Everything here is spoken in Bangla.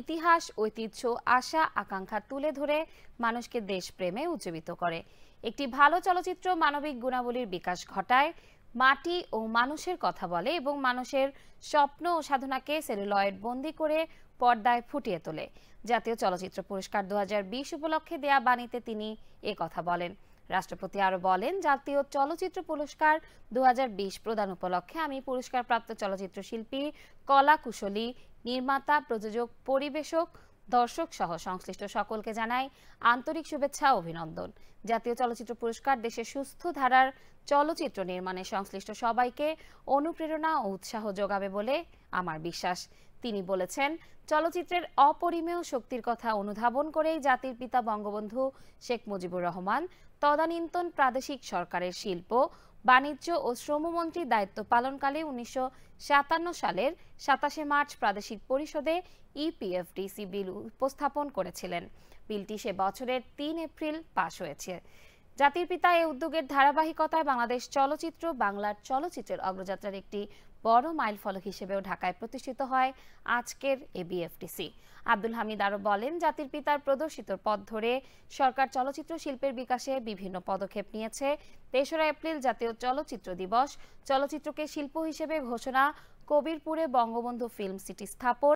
ইতিহাস ঐতিহ্য আশা আকাঙ্ক্ষা তুলে ধরে মানুষকে দেশপ্রেমে উজ্জীবিত করে একটি ভালো চলচ্চিত্র মানবিক গুণাবলীর বিকাশ ঘটায় মাটি ও মানুষের কথা বলে এবং মানুষের স্বপ্ন ও সাধনাকে সেলুলয়েড বন্দি করে পর্দায় ফুটিয়ে তোলে জাতীয় চলচ্চিত্র পুরস্কার দু উপলক্ষে দেয়া বাণীতে তিনি কথা বলেন রাষ্ট্রপতি আরো বলেন জাতীয় চলচ্চিত্র পুরস্কার দু প্রদান উপলক্ষে আমি পুরস্কারপ্রাপ্ত চলচ্চিত্র শিল্পী কলা কুশলী নির্মাতা প্রযোজক পরিবেশক দর্শক সহ সংশ্লিষ্ট সকলকে জানাই আন্তরিক শুভেচ্ছা অভিনন্দন জাতীয় চলচ্চিত্র পুরস্কার দেশে সুস্থ ধারার চলচ্চিত্র নির্মাণে সংশ্লিষ্ট সবাইকে অনুপ্রেরণা ও উৎসাহ যোগাবে বলে আমার বিশ্বাস তিনি বলেছেন চলচ্চিত্রের অপরিমেয় শক্তির কথা অনুধাবন করেই জাতির পিতা বঙ্গবন্ধু শেখ মুজিবুর রহমান তদানীন্তন প্রাদেশিক সরকারের শিল্প বাণিজ্য ও শ্রমমন্ত্রী দায়িত্ব পালনকালে উনিশশো সালের সাতাশে মার্চ প্রাদেশিক পরিষদে ইপিএফডিসি বিল উপস্থাপন করেছিলেন বিলটি সে বছরের তিন এপ্রিল পাশ হয়েছে জাতির পিতা এই উদ্যোগের ধারাবাহিকতায় বাংলাদেশ চলচ্চিত্র বাংলার চলচ্চিত্রের অগ্রযাত্রার একটি বড় মাইল ফলক হিসেবেও ঢাকায় প্রতিষ্ঠিত হয় আজকের এবিএফটিসি আব্দুল হামিদ আরও বলেন জাতির পিতার প্রদর্শিত পথ ধরে সরকার চলচ্চিত্র শিল্পের বিকাশে বিভিন্ন পদক্ষেপ নিয়েছে তেসরা এপ্রিল জাতীয় চলচ্চিত্র দিবস চলচ্চিত্রকে শিল্প হিসেবে ঘোষণা কবিরপুরে বঙ্গবন্ধু ফিল্ম সিটি স্থাপন